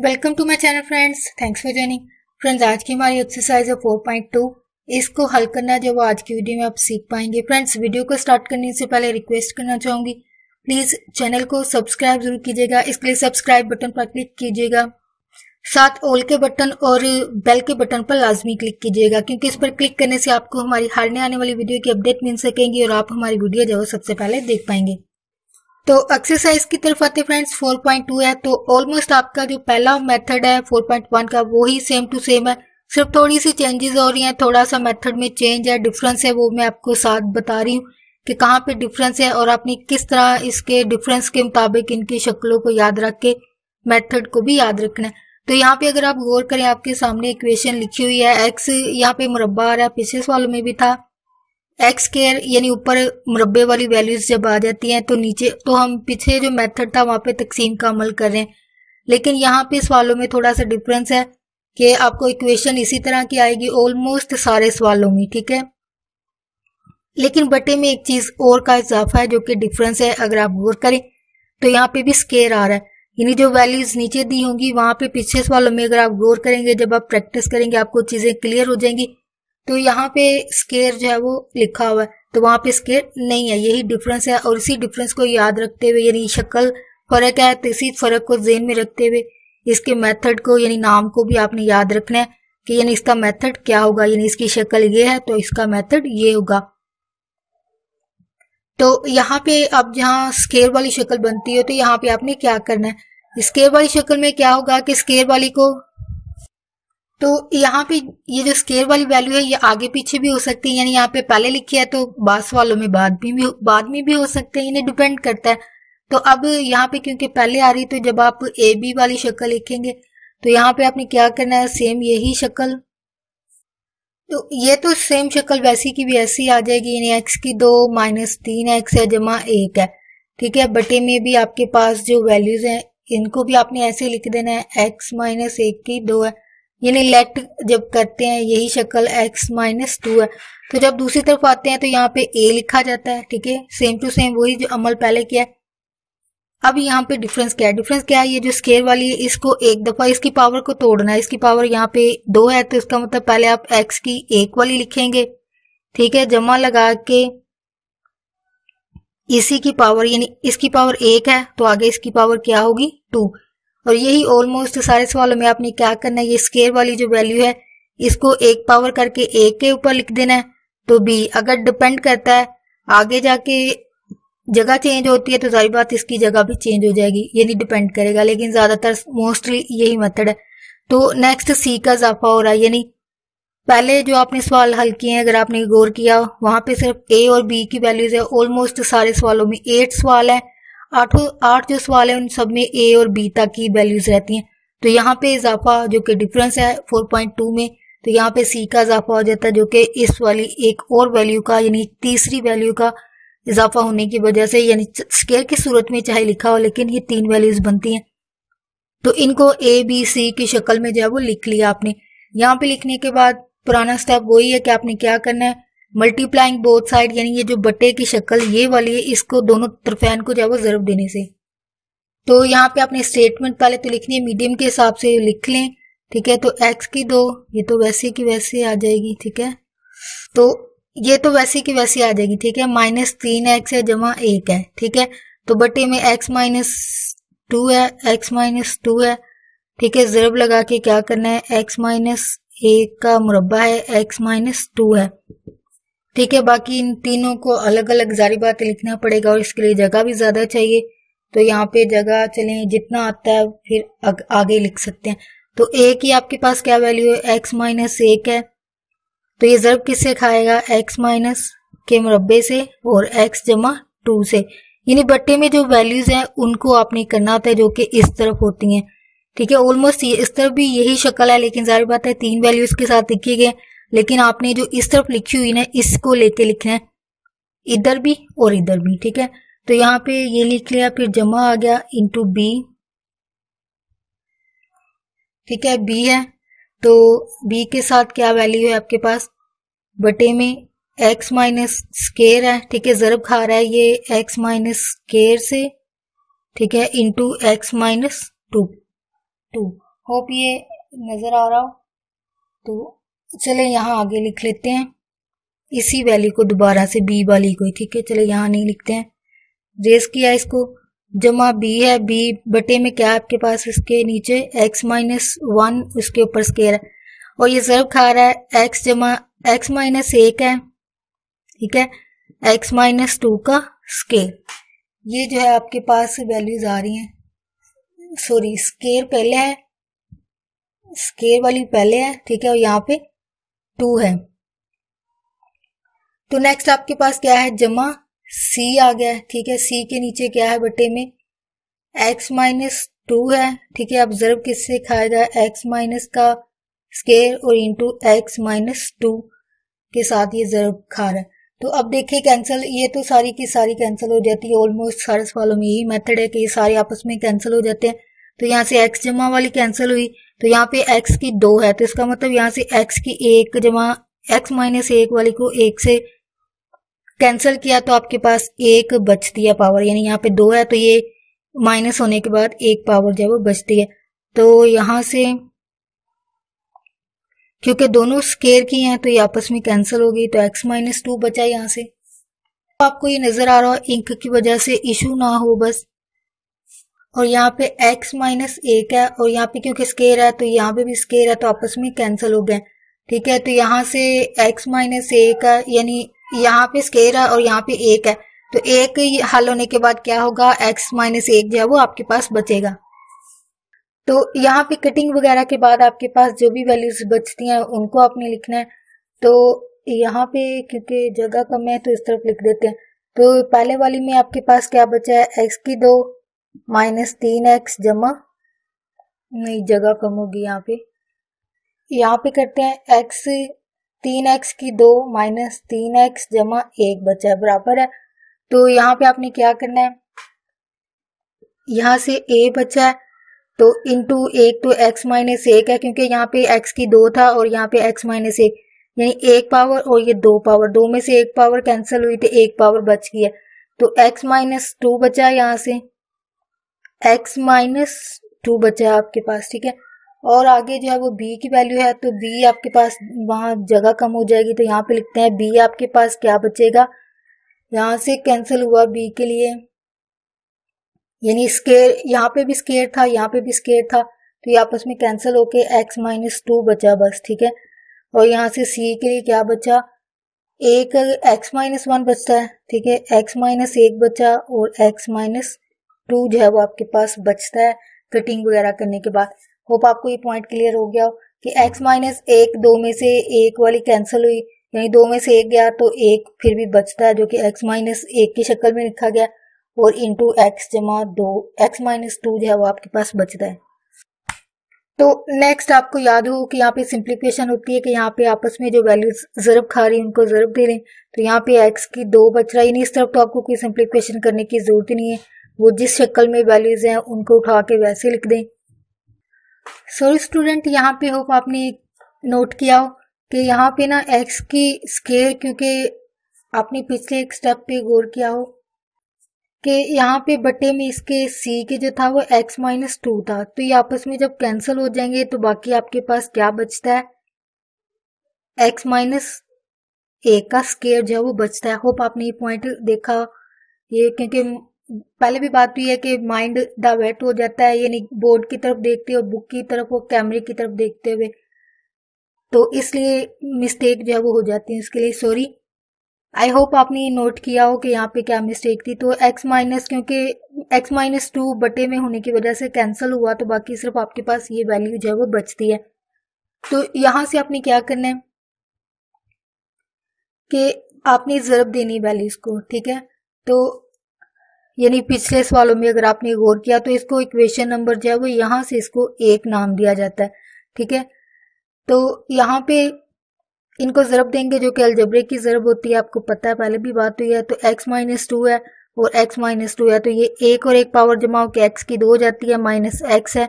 welcome to my channel friends thanks for joining friends आज की हमारी एक्सरसाइज है 4.2 इसको हल करना जो आज की वीडियो में आप सीख पाएंगे फ्रेंड्स वीडियो को स्टार्ट करने से पहले रिक्वेस्ट करना चाहूंगी प्लीज चैनल को सब्सक्राइब जरूर कीजिएगा इसके लिए सब्सक्राइब बटन पर क्लिक कीजिएगा साथ ऑल के बटन और बेल के बटन पर लाजमी क्लिक कीजिएगा क्योंकि इस पर क्लिक करने से आपको हमारी हारने आने वाली वीडियो की अपडेट मिल सकेंगी और आप हमारी वीडियो जो है सबसे पहले देख पाएंगे तो एक्सरसाइज की तरफ आते फ्रेंड्स 4.2 है तो ऑलमोस्ट आपका जो पहला मेथड है 4.1 का वो ही सेम टू सेम है सिर्फ थोड़ी सी चेंजेस हो रही हैं थोड़ा सा मेथड में चेंज है डिफरेंस है वो मैं आपको साथ बता रही हूँ कि कहाँ पे डिफरेंस है और आपने किस तरह इसके डिफरेंस के मुताबिक इनकी शक्लों को याद रख के मेथड को भी याद रखना है तो यहाँ पे अगर आप गौर करें आपके सामने इक्वेशन लिखी हुई है एक्स यहाँ पे मुरब्बा आ रहा है पिछले सवाल में भी था एक्स के यानी ऊपर मुरबे वाली वैल्यूज जब आ जाती हैं तो नीचे तो हम पीछे जो मेथड था वहां पे तकसीम का अमल कर रहे हैं लेकिन यहाँ पे सवालों में थोड़ा सा डिफरेंस है कि आपको इक्वेशन इसी तरह की आएगी ऑलमोस्ट सारे सवालों में ठीक है लेकिन बटे में एक चीज और का इजाफा है जो कि डिफरेंस है अगर आप गौर करें तो यहाँ पे भी स्केयर आ रहा है यानी जो वैल्यूज नीचे दी होंगी वहां पे पीछे सवालों में अगर आप गौर करेंगे जब आप प्रैक्टिस करेंगे आपको चीजें क्लियर हो जाएंगी तो यहाँ पे स्केयर जो है वो लिखा हुआ है तो वहां पे स्केयर नहीं है यही डिफरेंस है और इसी डिफरेंस को याद रखते हुए यानी शक्ल फर्क है तो इसी फर्क को जेन में रखते हुए इसके मेथड को यानी नाम को भी आपने याद रखना है कि यानी इसका मेथड क्या होगा यानी इसकी शक्ल ये है तो इसका मेथड ये होगा तो यहाँ पे अब जहाँ स्केयर वाली शक्ल बनती है तो यहाँ पे आपने क्या करना है स्केयर वाली शक्ल में क्या होगा कि स्केयर वाली को तो यहाँ पे ये जो स्केल वाली वैल्यू है ये आगे पीछे भी हो सकती है यानी यहाँ पे पहले लिखी है तो बास वालों में बाद में भी बाद में भी हो सकते हैं इन्हें डिपेंड करता है तो अब यहाँ पे क्योंकि पहले आ रही तो जब आप ए बी वाली शक्ल लिखेंगे तो यहाँ पे आपने क्या करना है सेम यही शक्ल तो ये तो सेम शक्ल वैसी की वैसी आ जाएगी यानी एक्स की दो माइनस तीन एक्स है जमा एक है ठीक है बटे में भी आपके पास जो वैल्यूज हैं इनको भी आपने ऐसे लिख देना है एक्स माइनस एक की दो है यानी लेट जब करते हैं यही शक्ल एक्स माइनस टू है तो जब दूसरी तरफ आते हैं तो यहाँ पे ए लिखा जाता है ठीक है सेम टू सेम वही जो अमल पहले किया है अब यहाँ पे डिफरेंस क्या है डिफरेंस क्या है ये जो स्केयर वाली है इसको एक दफा इसकी पावर को तोड़ना है इसकी पावर यहाँ पे दो है तो इसका मतलब पहले आप एक्स की एक वाली लिखेंगे ठीक है जमा लगा के इसी की पावर यानी इसकी पावर एक है तो आगे इसकी पावर क्या होगी टू और यही ऑलमोस्ट सारे सवालों में आपने क्या करना है ये स्केयर वाली जो वैल्यू है इसको एक पावर करके एक के ऊपर लिख देना है तो बी अगर डिपेंड करता है आगे जाके जगह चेंज होती है तो सारी बात इसकी जगह भी चेंज हो जाएगी यानी डिपेंड करेगा लेकिन ज्यादातर मोस्टली यही मेथड है तो नेक्स्ट सी का इजाफा हो रहा है यानी पहले जो आपने सवाल हल किए हैं अगर आपने गौर किया वहां पे सिर्फ ए और बी की वैल्यूज है ऑलमोस्ट सारे सवालों में एट सवाल है आठ आठ जो सवाल है उन सब में ए और बी तक की वैल्यूज रहती हैं तो यहाँ पे इजाफा जो कि डिफरेंस है 4.2 में तो यहाँ पे सी का इजाफा हो जाता है जो कि इस वाली एक और वैल्यू का यानी तीसरी वैल्यू का इजाफा होने की वजह से यानी स्केल की सूरत में चाहे लिखा हो लेकिन ये तीन वैल्यूज बनती हैं तो इनको ए बी सी की शक्ल में जो है वो लिख लिया आपने यहाँ पे लिखने के बाद पुराना स्टेप वही है कि आपने क्या करना है मल्टीप्लाइंग बोथ साइड यानी ये जो बट्टे की शक्ल ये वाली है इसको दोनों तरफेन को जो है वो जरब देने से तो यहाँ पे आपने स्टेटमेंट पहले तो लिखनी है मीडियम के हिसाब से लिख लें ठीक है तो एक्स की दो ये तो वैसे की वैसे आ जाएगी ठीक है तो ये तो वैसे की वैसे आ जाएगी ठीक है माइनस तीन एक्स है जमा एक है ठीक है तो बटे में एक्स माइनस टू है एक्स माइनस टू है ठीक है जरब लगा के क्या करना है एक्स माइनस एक का मुरबा है एक्स माइनस टू है ठीक है बाकी इन तीनों को अलग अलग जारी बात लिखना पड़ेगा और इसके लिए जगह भी ज्यादा चाहिए तो यहाँ पे जगह चले जितना आता है फिर आगे लिख सकते हैं तो ए की आपके पास क्या वैल्यू है एक्स माइनस एक है तो ये जरब किससे खाएगा एक्स माइनस के मुरबे से और एक्स जमा टू से यानी बट्टे में जो वैल्यूज हैं उनको आपने करना होता है जो कि इस तरफ होती हैं ठीक है ऑलमोस्ट इस तरफ भी यही शक्ल है लेकिन जारी बात है तीन वैल्यूज के साथ लिखी गए लेकिन आपने जो इस तरफ लिखी हुई ना इसको लेके लिखना है इधर भी और इधर भी ठीक है तो यहाँ पे ये लिख लिया फिर जमा आ गया इंटू बी ठीक है बी है तो बी के साथ क्या वैल्यू है आपके पास बटे में एक्स माइनस स्केयर है ठीक है जरब खा रहा है ये एक्स माइनस स्केयर से ठीक है इंटू एक्स माइनस टू टू होप ये नजर आ रहा हो तो चले यहाँ आगे लिख लेते हैं इसी वैल्यू को दोबारा से बी वाली को ठीक है चले यहाँ नहीं लिखते हैं रेस किया इसको जमा बी है बी बटे में क्या आपके पास इसके नीचे एक्स माइनस वन उसके ऊपर स्केयर है और ये जरूर खा रहा है एक्स जमा एक्स माइनस एक है ठीक है एक्स माइनस टू का स्केयर ये जो है आपके पास वैल्यूज आ रही हैं सॉरी स्केयर पहले है स्केयर वाली पहले है ठीक है और यहाँ पे टू है तो नेक्स्ट आपके पास क्या है जमा सी आ गया है ठीक है सी के नीचे क्या है बटे में एक्स माइनस टू है ठीक है अब किससे खाया जाए एक्स माइनस का स्केयर और इंटू एक्स माइनस टू के साथ ये जरूर खा रहा है तो अब देखिए कैंसिल ये तो सारी की सारी कैंसिल हो जाती है ऑलमोस्ट सारे सवालों में यही मेथड है कि ये सारे आपस में कैंसिल हो जाते हैं तो यहाँ से एक्स जमा वाली कैंसिल हुई तो यहाँ पे x की दो है तो इसका मतलब यहाँ से x की एक जमा एक्स माइनस एक वाली को एक से कैंसिल किया तो आपके पास एक बचती है पावर यानी यहाँ पे दो है तो ये माइनस होने के बाद एक पावर जो है वो बचती है तो यहां से क्योंकि दोनों स्केयर की हैं तो ये आपस में कैंसिल हो गई तो x माइनस टू बचा यहाँ से तो आपको ये नजर आ रहा हो इंक की वजह से इशू ना हो बस और यहाँ पे x माइनस एक है और यहाँ पे क्योंकि स्केयर है तो यहाँ पे भी स्केयर है तो आपस में कैंसिल हो गए ठीक है तो यहाँ से x माइनस एक है यानी यहाँ पे स्केयर है और यहाँ पे एक है तो एक हल होने के बाद क्या होगा x माइनस एक जो है वो आपके पास बचेगा तो यहाँ पे कटिंग वगैरह के बाद आपके पास जो भी वैल्यूज बचती हैं उनको आपने लिखना है तो यहाँ पे क्योंकि जगह कम है तो इस तरफ लिख देते हैं तो पहले वाली में आपके पास क्या बचा है एक्स की दो माइनस तीन एक्स जमा नहीं जगह कम होगी यहाँ पे यहाँ पे करते हैं एक्स तीन एक्स की दो माइनस तीन एक्स जमा एक बचा है बराबर है तो यहाँ पे आपने क्या करना है यहाँ से ए बचा है तो इंटू एक तो एक्स माइनस एक है क्योंकि यहाँ पे एक्स की दो था और यहाँ पे एक्स माइनस एक यानी एक पावर और ये दो पावर दो में से एक पावर कैंसिल हुई थी तो एक पावर बच गई है तो एक्स माइनस टू बचा है यहाँ से एक्स माइनस टू बचा है आपके पास ठीक है और आगे जो है वो बी की वैल्यू है तो बी आपके पास वहां जगह कम हो जाएगी तो यहाँ पे लिखते हैं बी आपके पास क्या बचेगा यहाँ से कैंसिल हुआ बी के लिए यानी स्केयर यहाँ पे भी स्केयर था यहाँ पे भी स्केयर था तो ये आपस में कैंसिल होके एक्स माइनस टू बचा बस ठीक है और यहाँ से सी के लिए क्या बचा एक एक्स माइनस वन बचता है ठीक है एक्स माइनस एक बचा और एक्स माइनस टू जो है वो आपके पास बचता है कटिंग वगैरह करने के बाद होप आपको ये पॉइंट क्लियर हो गया हो कि एक्स माइनस एक दो में से एक वाली कैंसिल हुई यानी दो में से एक गया तो एक फिर भी बचता है जो कि एक्स माइनस एक की शक्ल में लिखा गया और इंटू एक्स जमा दो एक्स माइनस टू जो है वो आपके पास बचता है तो नेक्स्ट आपको याद हो कि यहाँ पे सिंप्लीफिकेशन होती है कि यहाँ पे आपस में जो वैल्यूज जरब खा रही है उनको जरब दे रहे हैं तो यहाँ पे एक्स की दो बच रहा है इस तरफ तो आपको कोई सिंप्लीफिकेशन करने की जरूरत ही नहीं है वो जिस शक्ल में वैल्यूज़ हैं उनको उठा के वैसे लिख दें सो स्टूडेंट यहाँ पे होप आपने नोट किया हो कि यहाँ पे ना एक्स की स्केल क्योंकि आपने पिछले एक स्टेप पे गौर किया हो कि यहाँ पे बटे में इसके सी के जो था वो एक्स माइनस टू था तो ये आपस में जब कैंसिल हो जाएंगे तो बाकी आपके पास क्या बचता है एक्स माइनस ए का स्केयर जो है वो बचता है होप आपने ये पॉइंट देखा ये क्योंकि पहले भी बात हुई है कि माइंड डाइवर्ट हो जाता है यानी बोर्ड की तरफ देखते हुए बुक की तरफ और कैमरे की तरफ देखते हुए तो इसलिए मिस्टेक जो है वो हो जाती है इसके लिए सॉरी आई होप आपने नोट किया हो कि यहाँ पे क्या मिस्टेक थी तो एक्स माइनस क्योंकि एक्स माइनस टू बटे में होने की वजह से कैंसिल हुआ तो बाकी सिर्फ आपके पास ये वैल्यू जो है वो बचती है तो यहां से आपने क्या करना है कि आपने जरब देनी वैल्यूज को ठीक है तो यानी पिछले सवालों में अगर आपने गौर किया तो इसको इक्वेशन नंबर जो है वो यहां से इसको एक नाम दिया जाता है ठीक है तो यहाँ पे इनको जरब देंगे जो कि अलजबरे की जरब होती है आपको पता है पहले भी बात हुई है तो एक्स माइनस टू है और एक्स माइनस टू है तो ये एक और एक पावर जमा कि एक्स की दो हो जाती है माइनस एक्स है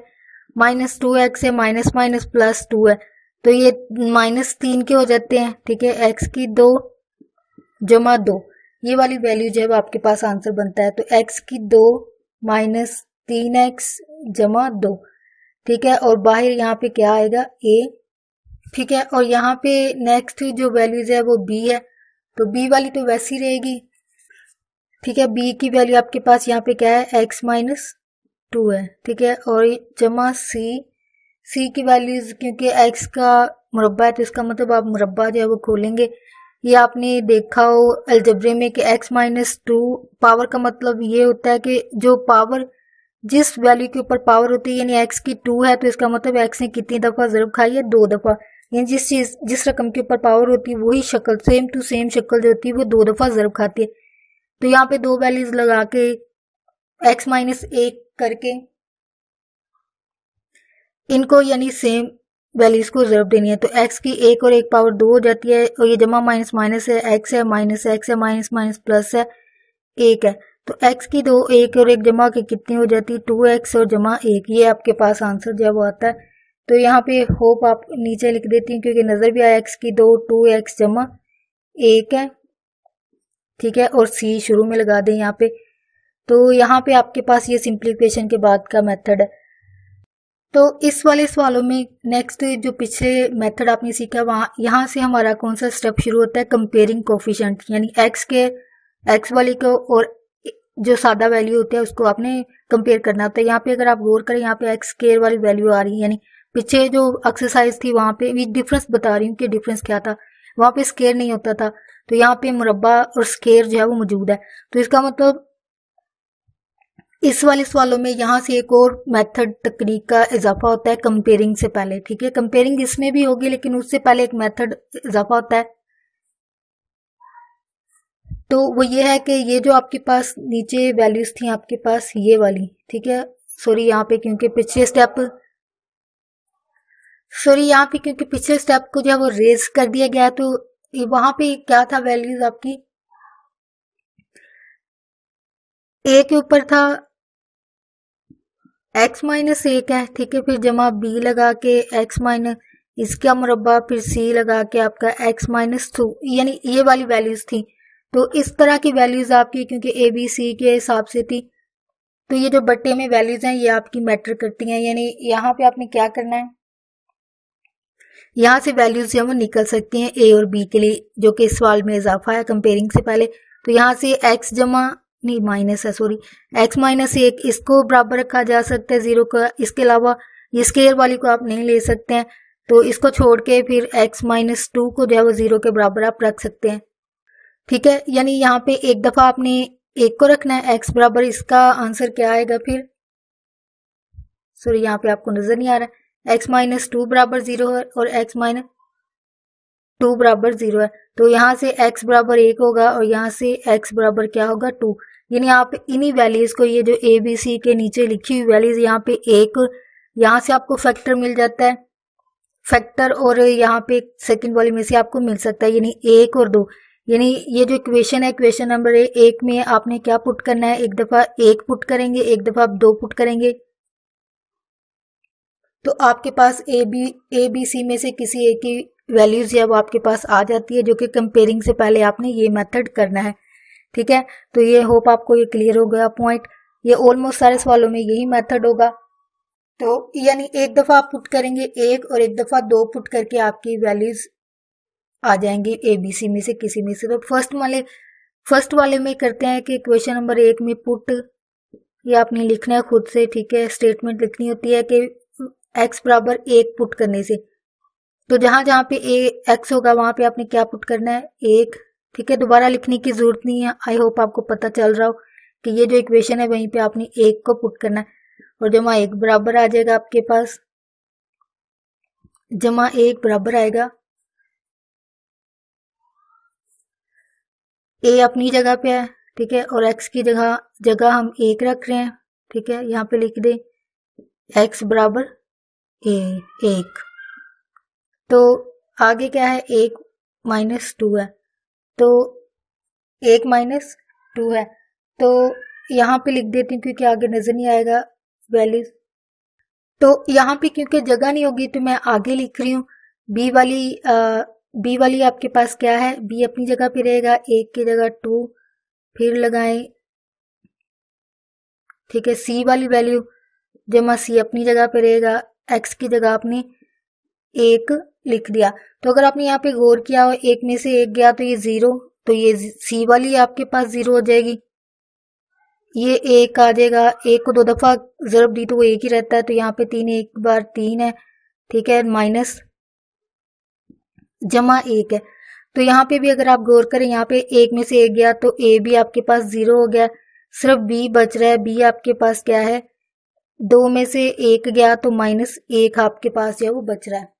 माइनस टू एक्स है माइनस माइनस प्लस टू है तो ये माइनस तीन के हो जाते हैं ठीक है एक्स की दो जमा दो ये वाली वैल्यू जो है वो आपके पास आंसर बनता है तो एक्स की दो माइनस तीन एक्स जमा दो ठीक है और बाहर यहाँ पे क्या आएगा ए ठीक है और यहाँ पे नेक्स्ट जो वैल्यूज है वो बी है तो बी वाली तो वैसी रहेगी ठीक है बी की वैल्यू आपके पास यहाँ पे क्या है एक्स माइनस टू है ठीक है और जमा सी सी की वैल्यूज क्योंकि एक्स का मुरबा है तो इसका मतलब आप मुरबा जो है वो खोलेंगे ये आपने देखा हो अलजबरे में कि x माइनस टू पावर का मतलब ये होता है कि जो पावर जिस वैल्यू के ऊपर पावर होती है यानी x की टू है तो इसका मतलब x ने कितनी दफ़ा ज़रूर खाई है दो दफ़ा यानी जिस चीज़ जिस रकम के ऊपर पावर होती है वही शक्ल सेम टू सेम शक्ल जो होती है वो दो दफ़ा ज़रूर खाती है तो यहाँ पे दो वैल्यूज लगा के एक्स माइनस एक करके इनको यानी सेम वैल्यूज को रिजर्व देनी है तो एक्स की एक और एक पावर दो हो जाती है और ये जमा माइनस माइनस है एक्स है माइनस एक्स है माइनस माइनस प्लस है एक है तो एक्स की दो एक और एक जमा के कितनी हो जाती है टू एक्स और जमा एक ये आपके पास आंसर जब आता है तो यहाँ पे होप आप नीचे लिख देती हूँ क्योंकि नज़र भी आया एक्स की दो टू एक्स जमा एक है ठीक है और सी शुरू में लगा दें यहाँ पे तो यहाँ पे आपके पास ये सिंप्लीफिकेशन के बाद का मेथड है तो इस वाले सवालों में नेक्स्ट जो पिछले मेथड आपने सीखा वहां यहाँ से हमारा कौन सा स्टेप शुरू होता है कंपेयरिंग कोफिशेंट यानी एक्स के एक्स वाले को और जो सादा वैल्यू होती है उसको आपने कंपेयर करना होता तो है यहाँ पे अगर आप गौर करें यहाँ पे एक्स केयर वाली वैल्यू आ रही है यानी पीछे जो एक्सरसाइज थी वहाँ पे भी डिफरेंस बता रही हूँ कि डिफरेंस क्या था वहां पे स्केयर नहीं होता था तो यहाँ पे मुरब्बा और स्केयर जो है वो मौजूद है तो इसका मतलब इस वाले सवालों में यहाँ से एक और मेथड तकनीक का इजाफा होता है कंपेयरिंग से पहले ठीक है कंपेयरिंग इसमें भी होगी लेकिन उससे पहले एक मेथड इजाफा होता है तो वो ये है कि ये जो आपके पास नीचे वैल्यूज थी आपके पास ये वाली ठीक है सॉरी यहाँ पे क्योंकि पिछले स्टेप सॉरी यहाँ पे क्योंकि पिछले स्टेप को जो वो रेज कर दिया गया तो वहां पे क्या था वैल्यूज आपकी ए के ऊपर था एक्स माइनस एक है ठीक है फिर जमा बी लगा के एक्स माइनस इसका मुरबा फिर सी लगा के आपका एक्स माइनस टू यानी ये वाली वैल्यूज थी तो इस तरह की वैल्यूज आपकी क्योंकि ए बी सी के हिसाब से थी तो ये जो बट्टे में वैल्यूज हैं ये आपकी मैटर करती हैं यानी यहाँ पे आपने क्या करना है यहाँ से वैल्यूज जो है वो निकल सकती हैं ए और बी के लिए जो कि इस सवाल में इजाफा है कंपेयरिंग से पहले तो यहाँ से एक्स जमा नहीं माइनस है सॉरी एक्स माइनस एक इसको बराबर रखा जा सकता है जीरो का इसके अलावा ये स्केयर वाली को आप नहीं ले सकते हैं तो इसको छोड़ के फिर एक्स माइनस टू को जो है वो जीरो के बराबर आप रख सकते हैं ठीक है यानी यहाँ पे एक दफा आपने एक को रखना है एक्स बराबर इसका आंसर क्या आएगा फिर सॉरी यहाँ पे आपको नजर नहीं आ रहा है एक्स माइनस टू बराबर जीरो है और एक्स माइनस टू बराबर जीरो है तो यहाँ से एक्स बराबर एक होगा और यहाँ से एक्स बराबर क्या होगा टू यानी आप इन्हीं वैल्यूज को ये जो ए बी सी के नीचे लिखी हुई वैल्यूज यहाँ पे एक यहाँ से आपको फैक्टर मिल जाता है फैक्टर और यहाँ पे सेकंड वाली में से आपको मिल सकता है यानी एक और दो यानी ये जो इक्वेशन है इक्वेशन नंबर एक में आपने क्या पुट करना है एक दफा एक पुट करेंगे एक दफा आप दो पुट करेंगे तो आपके पास A B A B C में से किसी एक की वैल्यूज या वो आपके पास आ जाती है जो कि कंपेयरिंग से पहले आपने ये मेथड करना है ठीक है तो ये होप आपको ये क्लियर हो गया पॉइंट ये ऑलमोस्ट सारे सवालों में यही मेथड होगा तो यानी एक दफा आप पुट करेंगे एक और एक दफा दो पुट करके आपकी वैल्यूज आ जाएंगी ए बी सी में से किसी में से तो फर्स्ट वाले फर्स्ट वाले में करते हैं कि क्वेश्चन नंबर एक में पुट ये आपने लिखना है खुद से ठीक है स्टेटमेंट लिखनी होती है कि एक्स बराबर एक पुट करने से तो जहां जहां पे ए एक्स होगा वहां पे आपने क्या पुट करना है एक ठीक है दोबारा लिखने की जरूरत नहीं है आई होप आपको पता चल रहा हो कि ये जो इक्वेशन है वहीं पे आपने एक को पुट करना है और जमा एक बराबर आ जाएगा आपके पास जमा एक बराबर आएगा ए अपनी जगह पे है ठीक है और एक्स की जगह जगह हम एक रख रहे हैं ठीक है यहाँ पे लिख दें एक्स बराबर ए एक तो आगे क्या है एक माइनस टू है तो एक माइनस टू है तो यहाँ पे लिख देती हूँ क्योंकि आगे नजर नहीं आएगा वैल्यूज तो यहाँ पे क्योंकि जगह नहीं होगी तो मैं आगे लिख रही हूँ बी वाली आ, बी वाली आपके पास क्या है बी अपनी जगह पे रहेगा एक की जगह टू फिर लगाए ठीक है सी वाली वैल्यू जमा सी अपनी जगह पे रहेगा एक्स की जगह अपनी एक लिख दिया तो अगर आपने यहाँ पे गौर किया एक में से एक गया तो ये जीरो तो ये सी वाली आपके पास जीरो हो जाएगी ये एक आ जाएगा एक को दो दफा जरब दी तो वो एक ही रहता है तो यहाँ पे तीन एक बार तीन है ठीक है माइनस जमा एक है तो यहाँ पे भी अगर आप गौर करें यहाँ पे एक में से एक गया तो ए भी आपके पास जीरो हो गया सिर्फ बी बच रहा है बी आपके पास क्या है दो में से एक गया तो माइनस एक आपके पास है वो बच रहा है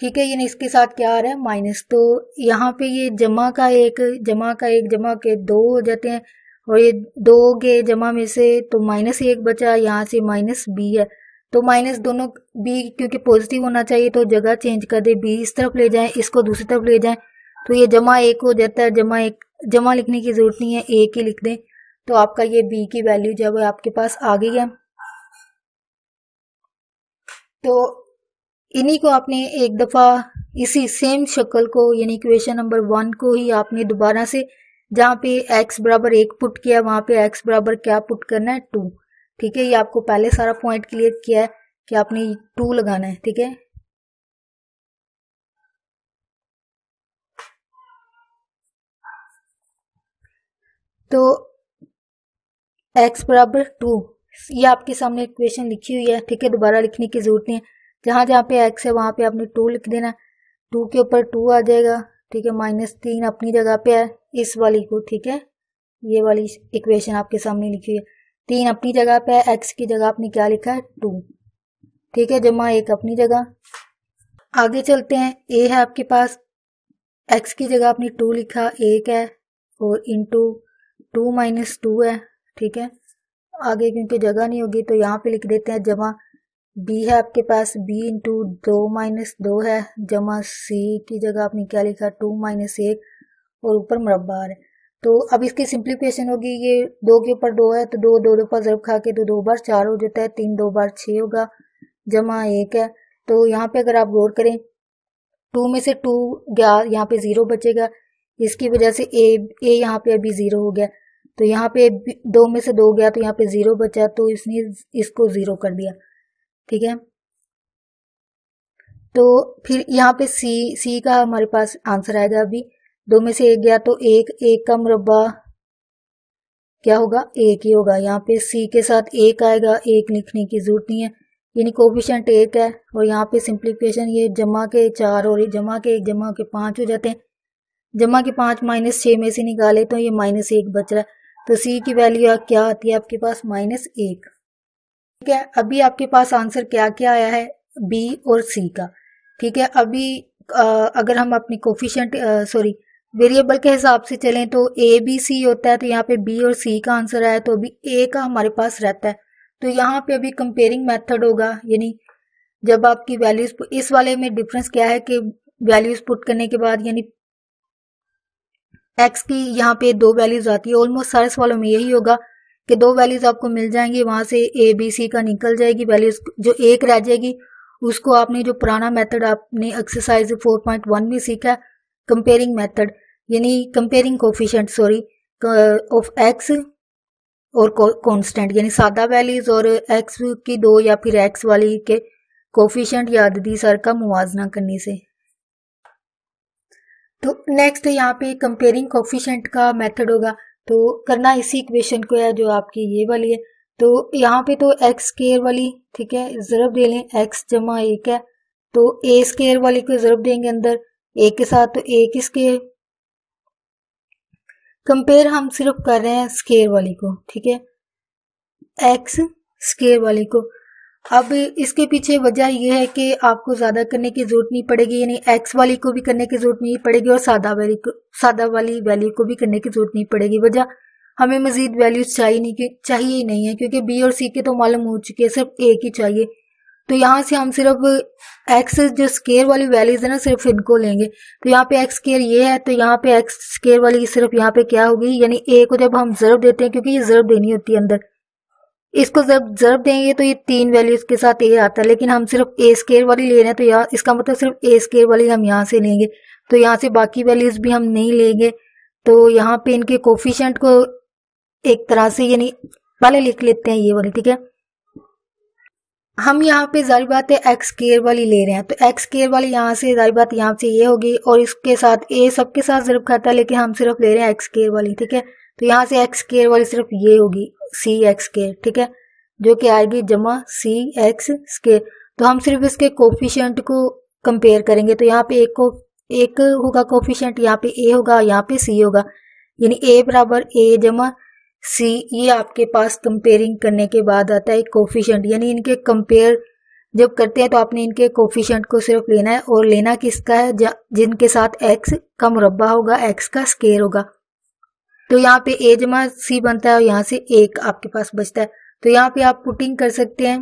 ठीक है ये इसके साथ क्या आ रहा है माइनस तो यहाँ पे ये जमा का एक जमा का एक जमा के दो हो जाते हैं और ये दो के जमा में से तो माइनस एक बचा यहाँ से माइनस बी है तो माइनस दोनों बी क्योंकि पॉजिटिव होना चाहिए तो जगह चेंज कर दे बी इस तरफ ले जाए इसको दूसरी तरफ ले जाए तो ये जमा एक हो जाता है जमा एक जमा लिखने की जरूरत नहीं है एक ही लिख दें तो आपका ये बी की वैल्यू जो है आपके पास आ गई है तो इन्हीं को आपने एक दफ़ा इसी सेम शक्ल को यानी इक्वेशन नंबर वन को ही आपने दोबारा से जहाँ पे x बराबर एक पुट किया वहाँ पे x बराबर क्या पुट करना है टू ठीक है ये आपको पहले सारा पॉइंट क्लियर किया है कि आपने टू लगाना है ठीक है तो x बराबर टू ये आपके सामने इक्वेशन लिखी हुई है ठीक है दोबारा लिखने की जरूरत नहीं है जहाँ जहाँ पे एक्स है वहाँ पे आपने टू लिख देना है टू के ऊपर टू आ जाएगा ठीक है माइनस तीन अपनी जगह पे है इस वाली को ठीक है ये वाली इक्वेशन आपके सामने लिखी है तीन अपनी जगह पे है एक्स की जगह आपने क्या लिखा है टू ठीक है जमा एक अपनी जगह आगे चलते हैं ए है आपके पास एक्स की जगह आपने टू लिखा एक है और इंटू टू माइनस टू है ठीक है आगे क्योंकि जगह नहीं होगी तो यहाँ पे लिख देते हैं जमा बी है आपके पास बी इंटू दो माइनस दो है जमा सी की जगह आपने क्या लिखा टू माइनस एक और ऊपर मुरबा है तो अब इसकी सिंप्लीफिकेशन होगी ये दो के ऊपर दो है तो दो दो दो पर जरब खा के तो दो बार चार हो जाता है तीन दो बार छः होगा जमा एक है तो यहाँ पे अगर आप गौर करें टू में से टू गया यहाँ पे ज़ीरो बचेगा इसकी वजह से ए ए यहाँ पे अभी ज़ीरो हो गया तो यहाँ पे दो में से दो गया तो यहाँ पे ज़ीरो बचा तो इसने इसको ज़ीरो कर दिया ठीक है तो फिर यहाँ पे सी सी का हमारे पास आंसर आएगा अभी दो में से एक गया तो एक एक का मुरबा क्या होगा एक ही होगा यहाँ पे सी के साथ एक आएगा एक लिखने की जरूरत नहीं है यानी कोफिशेंट एक है और यहाँ पे सिंप्लीफिकेशन ये जमा के चार और जमा के एक जमा के पांच हो जाते हैं जमा के पांच माइनस छह में से निकाले तो ये माइनस एक बच रहा है तो सी की वैल्यू क्या आती है आपके पास माइनस एक ठीक है अभी आपके पास आंसर क्या क्या आया है बी और सी का ठीक है अभी आ, अगर हम अपनी कोफिशेंट सॉरी वेरिएबल के हिसाब से चलें तो ए बी सी होता है तो यहाँ पे बी और सी का आंसर आया तो अभी ए का हमारे पास रहता है तो यहाँ पे अभी कंपेयरिंग मेथड होगा यानी जब आपकी वैल्यूज इस वाले में डिफरेंस क्या है कि वैल्यूज पुट करने के बाद यानी एक्स की यहाँ पे दो वैल्यूज आती है ऑलमोस्ट सारे सवालों में यही होगा कि दो वैल्यूज आपको मिल जाएंगी वहां से ए बी सी का निकल जाएगी वैल्यूज जो एक रह जाएगी उसको आपने जो पुराना मेथड आपने एक्सरसाइज 4.1 में सीखा कंपेयरिंग मेथड यानी comparing coefficient sorry of x और कांस्टेंट यानी सादा वैल्यूज और एक्स की दो या फिर एक्स वाली के कोफिशेंट या अदी सर का मुआजना करने से तो नेक्स्ट यहाँ पे कंपेयरिंग कोफिशेंट का मेथड होगा तो करना इसी इक्वेशन को है जो आपकी ये वाली है तो यहाँ पे तो एक्स स्केयर वाली ठीक है ज़रब दे लें एक्स जमा एक है तो ए स्केयर वाली को ज़रब देंगे अंदर ए के साथ तो ए की स्केयर कंपेयर हम सिर्फ कर रहे हैं स्केयर वाली को ठीक है एक्स स्केयर वाली को अब इसके पीछे वजह यह है कि आपको ज़्यादा करने की ज़रूरत नहीं पड़ेगी यानी एक्स वाली को भी करने की ज़रूरत नहीं पड़ेगी और सादा वाली को सादा वाली वैल्यू को भी करने की ज़रूरत नहीं पड़ेगी वजह हमें मज़ीद वैल्यूज चाहिए नहीं चाहिए ही नहीं है क्योंकि बी और सी के तो मालूम हो चुके हैं सिर्फ ए की चाहिए तो यहाँ से हम सिर्फ एक्स जो स्केयर वाली वैल्यूज है ना सिर्फ इनको लेंगे तो यहाँ पे एक्स स्केयर ये है तो यहाँ पे एक्स स्केयर वाली सिर्फ यहाँ पे क्या होगी यानी ए को जब हम जर्व देते हैं क्योंकि ये जर्व देनी होती है अंदर इसको जब जब देंगे तो ये तीन वैल्यूज के साथ ए आता है लेकिन हम सिर्फ ए स्केयर वाली ले रहे हैं तो यहाँ इसका मतलब सिर्फ ए स्केयर वाली हम यहाँ से लेंगे तो यहाँ से बाकी वैल्यूज भी हम नहीं लेंगे तो यहाँ पे इनके कोफिशेंट को एक तरह से यानी पहले लिख लेते हैं ये वाली ठीक है हम यहाँ पे जारी बात है एक्स केयर वाली ले रहे हैं तो एक्स केयर वाली यहाँ से जारी बात यहाँ से ये होगी और इसके साथ ए सबके साथ जरूर खाता है लेकिन हम सिर्फ ले रहे हैं एक्स केयर वाली ठीक है तो यहाँ से एक्स केयर वाली सिर्फ ये होगी सी एक्स केयर ठीक है जो कि आएगी जमा सी एक्स स्केयर तो हम सिर्फ इसके कोफिशियंट को कंपेयर करेंगे तो यहाँ पे एक को एक होगा कोफिशियंट यहाँ पे ए होगा यहाँ पे सी होगा यानी ए बराबर ए जमा सी ये आपके पास कंपेयरिंग करने के बाद आता है कोफिशियंट यानी इनके कंपेयर जब करते हैं तो आपने इनके कोफिशियंट को सिर्फ लेना है और लेना किसका है जिनके साथ एक्स का मुरबा होगा एक्स का स्केयर होगा तो यहाँ पे ए जमा सी बनता है और यहाँ से एक आपके पास बचता है तो यहाँ पे आप पुटिंग कर सकते हैं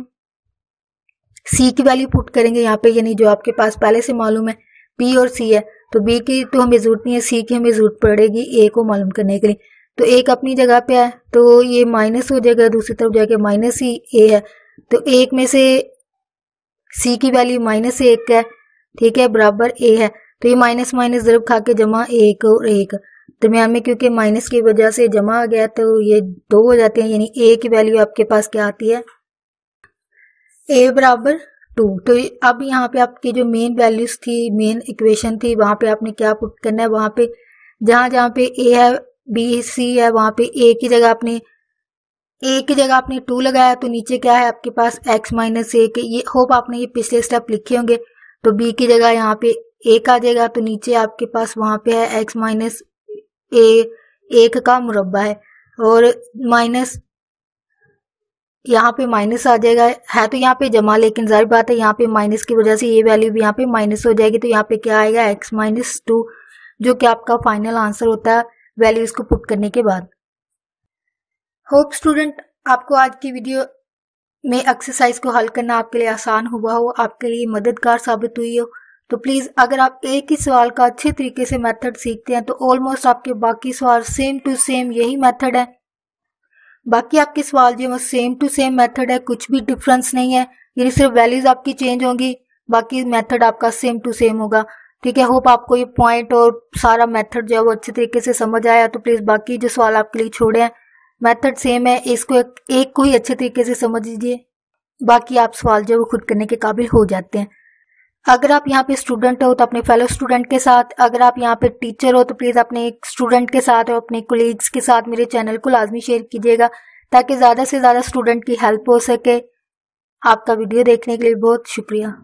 सी की वैल्यू पुट करेंगे यहाँ पे यानी जो आपके पास पहले से मालूम है बी और सी है तो बी की तो हमें जरूरत नहीं है सी की हमें जरूरत पड़ेगी ए को मालूम करने के लिए तो एक अपनी जगह पे है तो ये माइनस हो जाएगा दूसरी तरफ जाके माइनस ही ए है तो एक में से सी की वैल्यू माइनस एक है ठीक है बराबर ए है तो ये माइनस माइनस जरब खा के जमा एक और एक दरमियान तो में क्योंकि माइनस की वजह से जमा आ गया तो ये दो हो जाते हैं यानी ए की वैल्यू आपके पास क्या आती है ए बराबर टू तो अब यहाँ पे आपकी जो मेन वैल्यूज थी मेन इक्वेशन थी वहां पे आपने क्या पुट करना है वहां पे जहां जहां पे ए है बी सी है वहां पे ए की जगह आपने ए की जगह आपने टू लगाया तो नीचे क्या है आपके पास एक्स माइनस ए के ये होप आपने ये पिछले स्टेप लिखे होंगे तो बी की जगह यहाँ पे ए का आ जाएगा तो नीचे आपके पास वहां पे है एक्स माइनस ए एक का मुरबा है और माइनस यहाँ पे माइनस आ जाएगा है तो यहाँ पे जमा लेकिन जाहिर बात है यहाँ पे माइनस की वजह से ये वैल्यू भी यहाँ पे माइनस हो जाएगी तो यहाँ पे क्या आएगा एक्स माइनस टू जो कि आपका फाइनल आंसर होता है वैल्यूज को पुट करने के बाद होप स्टूडेंट आपको आज की वीडियो में एक्सरसाइज को हल करना आपके लिए आसान हुआ हो आपके लिए मददगार साबित हुई हो तो प्लीज़ अगर आप एक ही सवाल का अच्छे तरीके से मेथड सीखते हैं तो ऑलमोस्ट आपके बाकी सवाल सेम टू सेम यही मेथड है बाकी आपके सवाल जो है वो सेम टू सेम मेथड है कुछ भी डिफरेंस नहीं है यानी सिर्फ वैल्यूज आपकी चेंज होंगी बाकी मेथड आपका सेम टू सेम होगा ठीक है होप आपको ये पॉइंट और सारा मेथड जो है वो अच्छे तरीके से समझ आया तो प्लीज़ बाकी जो सवाल आपके लिए छोड़े हैं मेथड सेम है इसको एक, एक को ही अच्छे तरीके से समझ लीजिए बाकी आप सवाल जो है वो खुद करने के काबिल हो जाते हैं अगर आप यहाँ पे स्टूडेंट हो तो अपने फेलो स्टूडेंट के साथ अगर आप यहाँ पे टीचर हो तो प्लीज़ अपने स्टूडेंट के साथ और अपने कोलीग्स के साथ मेरे चैनल को लाजमी शेयर कीजिएगा ताकि ज़्यादा से ज़्यादा स्टूडेंट की हेल्प हो सके आपका वीडियो देखने के लिए बहुत शुक्रिया